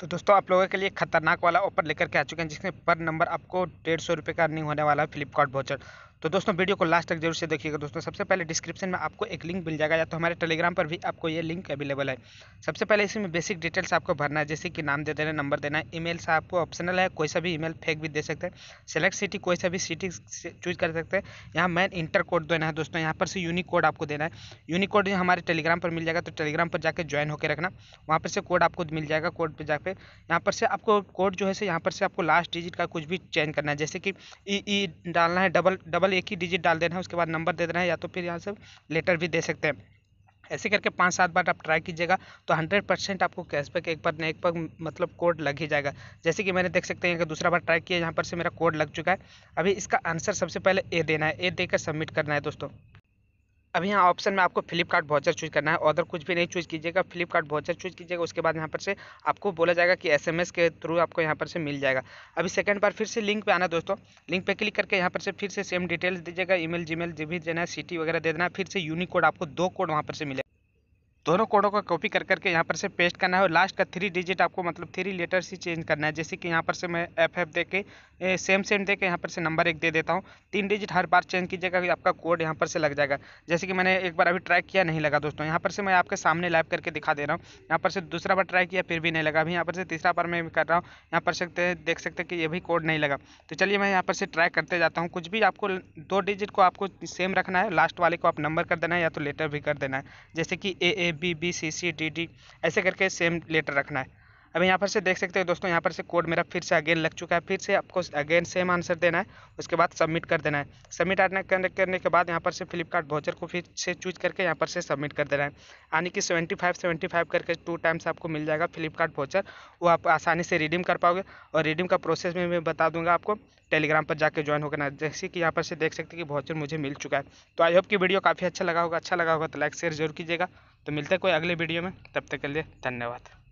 तो दोस्तों आप लोगों के लिए खतरनाक वाला ऑफर लेकर के आ चुके हैं जिसमें पर नंबर आपको डेढ़ सौ रुपये का अर्निंग होने वाला है फ्लिपकार्ट वाचर तो दोस्तों वीडियो को लास्ट तक जरूर से देखिएगा दोस्तों सबसे पहले डिस्क्रिप्शन में आपको एक लिंक मिल जाएगा या तो हमारे टेलीग्राम पर भी आपको ये लिंक अवेलेबल है सबसे पहले इसमें बेसिक डिटेल्स आपको भरना है जैसे कि नाम दे देना नंबर देना है ई से आपको ऑप्शनल है कोई सा भी ई फेक भी दे सकते हैं सेलेक्ट सिटी कोई सा भी सिटी चूज कर सकते हैं यहाँ मैन इंटर कोड देना है दोस्तों यहाँ पर से यूनिक कोड आपको देना है यूनिक कोड हमारे टेलीग्राम पर मिल जाएगा तो टेलीग्राम पर जाकर ज्वाइन होकर रखना वहाँ पर से कोड आपको मिल जाएगा कोड पर जाकर यहाँ पर से आपको कोड जो है यहाँ पर से आपको लास्ट डिजिट का कुछ भी चेंज करना है जैसे कि ई e, e डालना है डबल डबल एक ही डिजिट डाल देना है उसके बाद नंबर दे देना है या तो फिर यहाँ से लेटर भी दे सकते हैं ऐसे करके पाँच सात बार आप ट्राई कीजिएगा तो हंड्रेड परसेंट आपको कैशबैक एक बार न एक बार मतलब कोड लग ही जाएगा जैसे कि मैंने देख सकते हैं कि दूसरा बार ट्राई किया यहाँ पर से मेरा कोड लग चुका है अभी इसका आंसर सबसे पहले ए देना है ए देकर सबमिट करना है दोस्तों अभी यहाँ ऑप्शन में आपको फ्लिपकार्ट वाउचर चूज करना है अदर कुछ भी नहीं चूज कीजिएगा फ्लिपकार्ट वाउचर चूज कीजिएगा उसके बाद यहाँ पर से आपको बोला जाएगा कि एसएमएस के थ्रू आपको यहाँ पर से मिल जाएगा अभी सेकंड बार फिर से लिंक पे आना दोस्तों लिंक पे क्लिक करके यहाँ पर से फिर से सेम डिटेल्स दीजिएगा ईमेल मेल जी भी देना है सिटी वगैरह दे देना फिर से यूनिक कोड आपको दो कोड वहाँ पर से मिलेगा दोनों कोडों को कॉपी कर करके यहाँ पर से पेस्ट करना है और लास्ट का थ्री डिजिट आपको मतलब थ्री लेटर्स ही चेंज करना है जैसे कि यहाँ पर से मैं एफ एफ दे के ए, सेम सेम दे के यहाँ पर से नंबर एक दे देता हूँ तीन डिजिट हर बार चेंज कीजिएगा कि आपका कोड यहाँ पर से लग जाएगा जैसे कि मैंने एक बार अभी ट्राई किया नहीं लगा दोस्तों यहाँ पर से मैं आपके सामने लाइव करके दिखा दे रहा हूँ यहाँ पर से दूसरा बार ट्राई किया फिर भी नहीं लगा अभी यहाँ पर से तीसरा बार मैं भी कर रहा हूँ यहाँ पर सकते देख सकते कि ये भी कोड नहीं लगा तो चलिए मैं यहाँ पर से ट्राई करते जाता हूँ कुछ भी आपको दो डिजिट को आपको सेम रखना है लास्ट वाले को आप नंबर कर देना है या तो लेटर भी कर देना है जैसे कि A A B B C C D D ऐसे करके सेम लेटर रखना है अभी यहाँ पर से देख सकते हो दोस्तों यहाँ पर से कोड मेरा फिर से अगेन लग चुका है फिर से आपको अगेन सेम आंसर देना है उसके बाद सबमिट कर देना है सबमिट आना करने के बाद यहाँ पर से फ्लिपकार्ट वाउचर को फिर से चूज करके यहाँ पर से सबमिट कर देना है यानी कि सेवेंटी फाइव सेवेंटी फाइव करके टू टाइम्स आपको मिल जाएगा फ्लिपकार्ट वाउचर वो आप आसानी से रिडीम कर पाओगे और रिडीम का प्रोसेस भी मैं बता दूंगा आपको टेलीग्राम पर जाकर ज्वाइन होकर जैसे कि यहाँ पर से देख सकते हैं कि वाउचर मुझे मिल चुका है तो आई होप की वीडियो काफ़ी अच्छा लगा होगा अच्छा लगा होगा तो लाइक शेयर जरूर कीजिएगा तो मिलते हैं कोई अगले वीडियो में तब तक के लिए धन्यवाद